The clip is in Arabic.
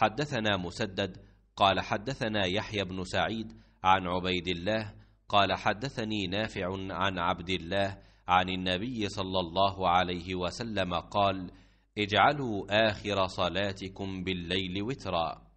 حدثنا مسدد قال حدثنا يحيى بن سعيد عن عبيد الله قال حدثني نافع عن عبد الله عن النبي صلى الله عليه وسلم قال اجعلوا اخر صلاتكم بالليل وترا